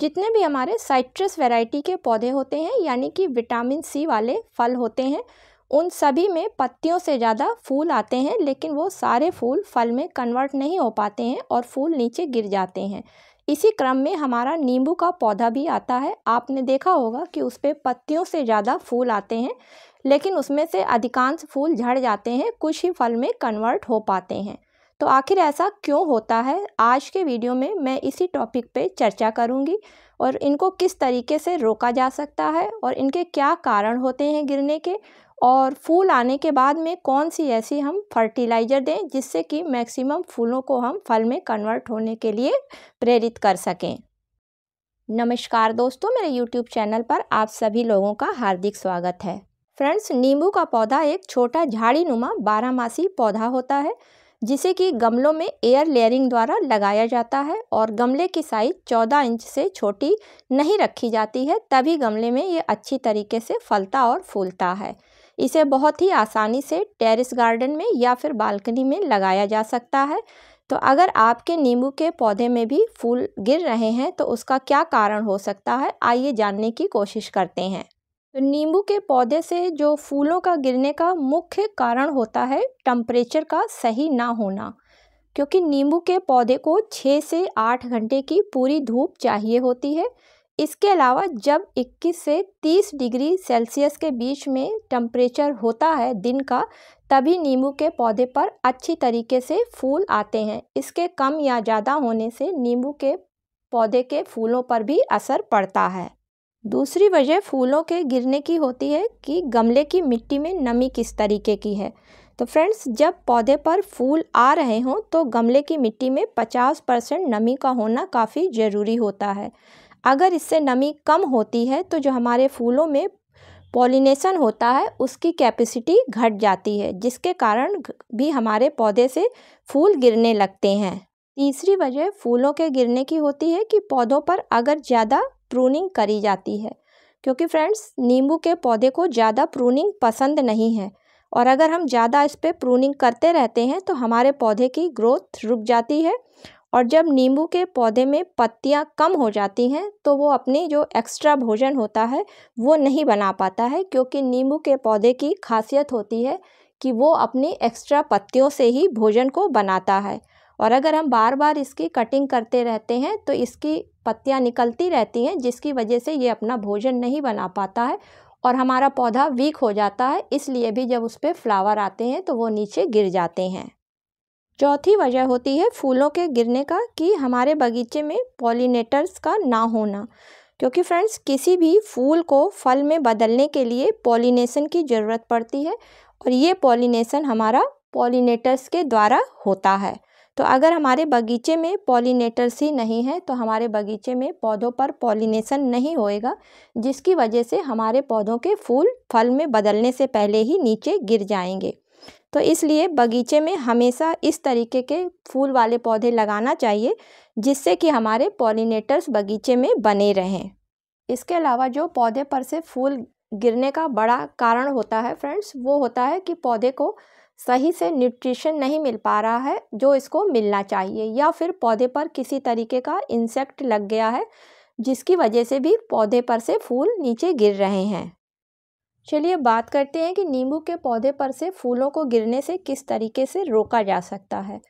जितने भी हमारे साइट्रस वैरायटी के पौधे होते हैं यानी कि विटामिन सी वाले फल होते हैं उन सभी में पत्तियों से ज़्यादा फूल आते हैं लेकिन वो सारे फूल फल में कन्वर्ट नहीं हो पाते हैं और फूल नीचे गिर जाते हैं इसी क्रम में हमारा नींबू का पौधा भी आता है आपने देखा होगा कि उस पर पत्तियों से ज़्यादा फूल आते हैं लेकिन उसमें से अधिकांश फूल झड़ जाते हैं कुछ ही फल में कन्वर्ट हो पाते हैं तो आखिर ऐसा क्यों होता है आज के वीडियो में मैं इसी टॉपिक पे चर्चा करूंगी और इनको किस तरीके से रोका जा सकता है और इनके क्या कारण होते हैं गिरने के और फूल आने के बाद में कौन सी ऐसी हम फर्टिलाइज़र दें जिससे कि मैक्सिमम फूलों को हम फल में कन्वर्ट होने के लिए प्रेरित कर सकें नमस्कार दोस्तों मेरे YouTube चैनल पर आप सभी लोगों का हार्दिक स्वागत है फ्रेंड्स नींबू का पौधा एक छोटा झाड़ी नुमा बारहमासी पौधा होता है जिसे कि गमलों में एयर लेयरिंग द्वारा लगाया जाता है और गमले की साइज 14 इंच से छोटी नहीं रखी जाती है तभी गमले में ये अच्छी तरीके से फलता और फूलता है इसे बहुत ही आसानी से टेरिस गार्डन में या फिर बालकनी में लगाया जा सकता है तो अगर आपके नींबू के पौधे में भी फूल गिर रहे हैं तो उसका क्या कारण हो सकता है आइए जानने की कोशिश करते हैं नींबू के पौधे से जो फूलों का गिरने का मुख्य कारण होता है टम्परेचर का सही ना होना क्योंकि नींबू के पौधे को छः से आठ घंटे की पूरी धूप चाहिए होती है इसके अलावा जब 21 से 30 डिग्री सेल्सियस के बीच में टम्परेचर होता है दिन का तभी नींबू के पौधे पर अच्छी तरीके से फूल आते हैं इसके कम या ज़्यादा होने से नींबू के पौधे के फूलों पर भी असर पड़ता है दूसरी वजह फूलों के गिरने की होती है कि गमले की मिट्टी में नमी किस तरीके की है तो फ्रेंड्स जब पौधे पर फूल आ रहे हों तो गमले की मिट्टी में 50 परसेंट नमी का होना काफ़ी ज़रूरी होता है अगर इससे नमी कम होती है तो जो हमारे फूलों में पॉलिनेशन होता है उसकी कैपेसिटी घट जाती है जिसके कारण भी हमारे पौधे से फूल गिरने लगते हैं तीसरी वजह फूलों के गिरने की होती है कि पौधों पर अगर ज़्यादा प्रूनिंग करी जाती है क्योंकि फ्रेंड्स नींबू के पौधे को ज़्यादा प्रूनिंग पसंद नहीं है और अगर हम ज़्यादा इस पर प्रूनिंग करते रहते हैं तो हमारे पौधे की ग्रोथ रुक जाती है और जब नींबू के पौधे में पत्तियाँ कम हो जाती हैं तो वो अपनी जो एक्स्ट्रा भोजन होता है वो नहीं बना पाता है क्योंकि नींबू के पौधे की खासियत होती है कि वो अपनी एक्स्ट्रा पत्तियों से ही भोजन को बनाता है और अगर हम बार बार इसकी कटिंग करते रहते हैं तो इसकी पत्तियाँ निकलती रहती हैं जिसकी वजह से ये अपना भोजन नहीं बना पाता है और हमारा पौधा वीक हो जाता है इसलिए भी जब उस पर फ्लावर आते हैं तो वो नीचे गिर जाते हैं चौथी वजह होती है फूलों के गिरने का कि हमारे बगीचे में पॉलिनेटर्स का ना होना क्योंकि फ्रेंड्स किसी भी फूल को फल में बदलने के लिए पॉलिनेशन की ज़रूरत पड़ती है और ये पॉलिनेशन हमारा पॉलिनेटर्स के द्वारा होता है तो अगर हमारे बगीचे में पॉलिनेटर्स ही नहीं हैं तो हमारे बगीचे में पौधों पर पॉलिनेशन नहीं होएगा जिसकी वजह से हमारे पौधों के फूल फल में बदलने से पहले ही नीचे गिर जाएंगे तो इसलिए बगीचे में हमेशा इस तरीके के फूल वाले पौधे लगाना चाहिए जिससे कि हमारे पॉलिनेटर्स बगीचे में बने रहें इसके अलावा जो पौधे पर से फूल गिरने का बड़ा कारण होता है फ्रेंड्स वो होता है कि पौधे को सही से न्यूट्रिशन नहीं मिल पा रहा है जो इसको मिलना चाहिए या फिर पौधे पर किसी तरीके का इंसेक्ट लग गया है जिसकी वजह से भी पौधे पर से फूल नीचे गिर रहे हैं चलिए बात करते हैं कि नींबू के पौधे पर से फूलों को गिरने से किस तरीके से रोका जा सकता है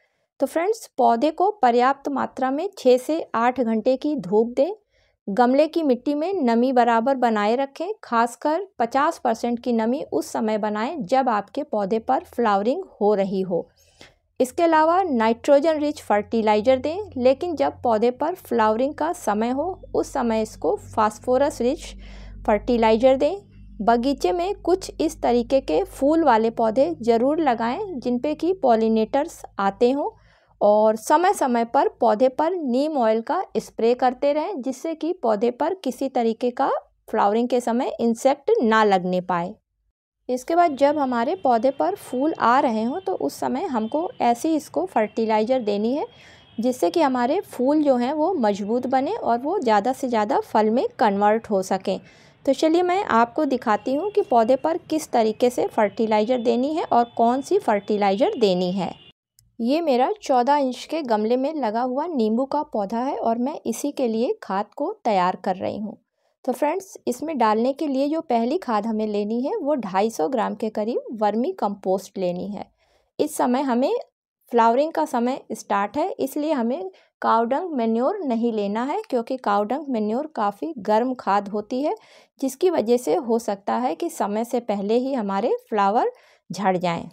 तो फ्रेंड्स पौधे को पर्याप्त मात्रा में छः से आठ घंटे की धूप दें गमले की मिट्टी में नमी बराबर बनाए रखें खासकर 50 परसेंट की नमी उस समय बनाएं जब आपके पौधे पर फ्लावरिंग हो रही हो इसके अलावा नाइट्रोजन रिच फर्टिलाइज़र दें लेकिन जब पौधे पर फ्लावरिंग का समय हो उस समय इसको फास्फोरस रिच फर्टिलाइज़र दें बगीचे में कुछ इस तरीके के फूल वाले पौधे ज़रूर लगाएं जिन पे कि पॉलिनेटर्स आते हों और समय समय पर पौधे पर नीम ऑयल का स्प्रे करते रहें जिससे कि पौधे पर किसी तरीके का फ्लावरिंग के समय इंसेक्ट ना लगने पाए इसके बाद जब हमारे पौधे पर फूल आ रहे हों तो उस समय हमको ऐसी इसको फर्टिलाइज़र देनी है जिससे कि हमारे फूल जो हैं वो मजबूत बने और वो ज़्यादा से ज़्यादा फल में कन्वर्ट हो सकें तो चलिए मैं आपको दिखाती हूँ कि पौधे पर किस तरीके से फर्टिलाइज़र देनी है और कौन सी फर्टिलाइज़र देनी है ये मेरा चौदह इंच के गमले में लगा हुआ नींबू का पौधा है और मैं इसी के लिए खाद को तैयार कर रही हूँ तो फ्रेंड्स इसमें डालने के लिए जो पहली खाद हमें लेनी है वो ढाई सौ ग्राम के करीब वर्मी कंपोस्ट लेनी है इस समय हमें फ्लावरिंग का समय स्टार्ट है इसलिए हमें कावडंग मेन्योर नहीं लेना है क्योंकि कावडंग मेन्योर काफ़ी गर्म खाद होती है जिसकी वजह से हो सकता है कि समय से पहले ही हमारे फ्लावर झड़ जाएँ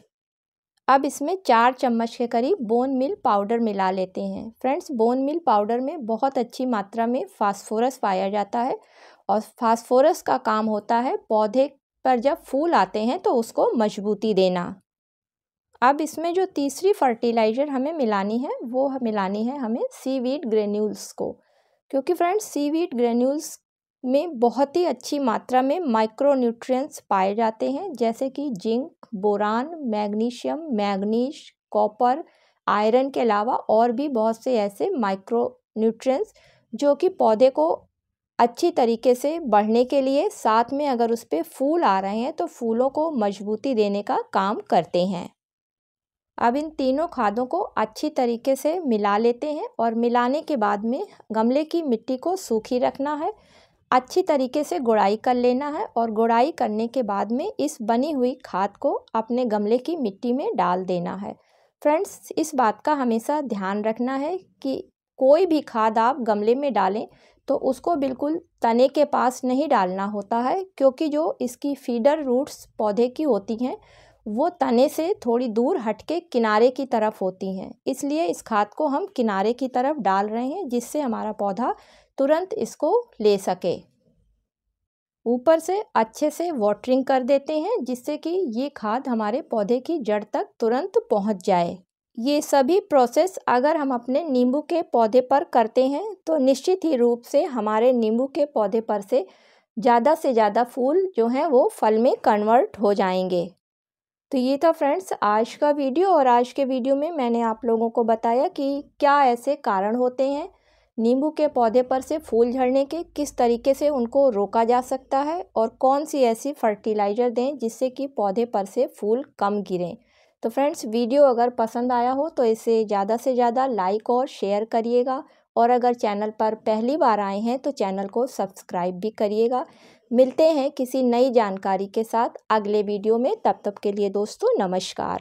अब इसमें चार चम्मच के करीब बोन मिल पाउडर मिला लेते हैं फ्रेंड्स बोन मिल पाउडर में बहुत अच्छी मात्रा में फास्फोरस पाया जाता है और फास्फोरस का काम होता है पौधे पर जब फूल आते हैं तो उसको मजबूती देना अब इसमें जो तीसरी फर्टिलाइज़र हमें मिलानी है वो मिलानी है हमें सीवीड ग्रेन्यूल्स को क्योंकि फ्रेंड्स सीवीड ग्रेन्यूल्स में बहुत ही अच्छी मात्रा में माइक्रोन्यूट्रिएंट्स पाए जाते हैं जैसे कि zinc boron magnesium magnesium copper iron के अलावा और भी बहुत से ऐसे माइक्रो न्यूट्रिएंट्स जो कि पौधे को अच्छी तरीके से बढ़ने के लिए साथ में अगर उस पर फूल आ रहे हैं तो फूलों को मजबूती देने का काम करते हैं अब इन तीनों खादों को अच्छी तरीके से मिला लेते हैं और मिलाने के बाद में गमले की मिट्टी को सूखी रखना है अच्छी तरीके से गुड़ाई कर लेना है और गुड़ाई करने के बाद में इस बनी हुई खाद को अपने गमले की मिट्टी में डाल देना है फ्रेंड्स इस बात का हमेशा ध्यान रखना है कि कोई भी खाद आप गमले में डालें तो उसको बिल्कुल तने के पास नहीं डालना होता है क्योंकि जो इसकी फीडर रूट्स पौधे की होती हैं वो तने से थोड़ी दूर हटके किनारे की तरफ होती हैं इसलिए इस खाद को हम किनारे की तरफ डाल रहे हैं जिससे हमारा पौधा तुरंत इसको ले सके ऊपर से अच्छे से वाटरिंग कर देते हैं जिससे कि ये खाद हमारे पौधे की जड़ तक तुरंत पहुंच जाए ये सभी प्रोसेस अगर हम अपने नींबू के पौधे पर करते हैं तो निश्चित ही रूप से हमारे नींबू के पौधे पर से ज़्यादा से ज़्यादा फूल जो हैं वो फल में कन्वर्ट हो जाएंगे तो ये था फ्रेंड्स आज का वीडियो और आज के वीडियो में मैंने आप लोगों को बताया कि क्या ऐसे कारण होते हैं नींबू के पौधे पर से फूल झड़ने के किस तरीके से उनको रोका जा सकता है और कौन सी ऐसी फर्टिलाइज़र दें जिससे कि पौधे पर से फूल कम गिरें तो फ्रेंड्स वीडियो अगर पसंद आया हो तो इसे ज़्यादा से ज़्यादा लाइक और शेयर करिएगा और अगर चैनल पर पहली बार आए हैं तो चैनल को सब्सक्राइब भी करिएगा मिलते हैं किसी नई जानकारी के साथ अगले वीडियो में तब तक के लिए दोस्तों नमस्कार